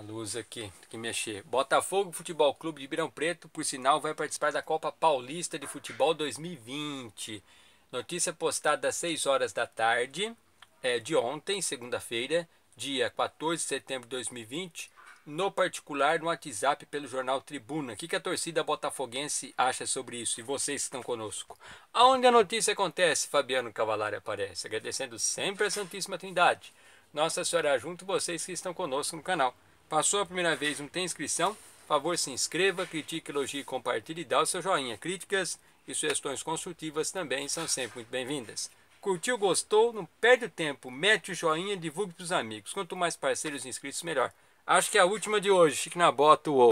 a luz aqui, tem que mexer. Botafogo Futebol Clube de Ribeirão Preto, por sinal, vai participar da Copa Paulista de Futebol 2020. Notícia postada às 6 horas da tarde é, de ontem, segunda-feira, dia 14 de setembro de 2020, no particular no WhatsApp pelo jornal Tribuna. O que, que a torcida botafoguense acha sobre isso? E vocês que estão conosco. Aonde a notícia acontece, Fabiano Cavalari aparece, agradecendo sempre a Santíssima Trindade. Nossa Senhora, junto vocês que estão conosco no canal. Passou a primeira vez, não tem inscrição? Favor se inscreva, critique, elogie, compartilhe e dá o seu joinha. Críticas e sugestões construtivas também são sempre muito bem-vindas. Curtiu, gostou? Não perde o tempo, mete o joinha, divulgue para os amigos. Quanto mais parceiros inscritos, melhor. Acho que é a última de hoje. Fique na bota, uou!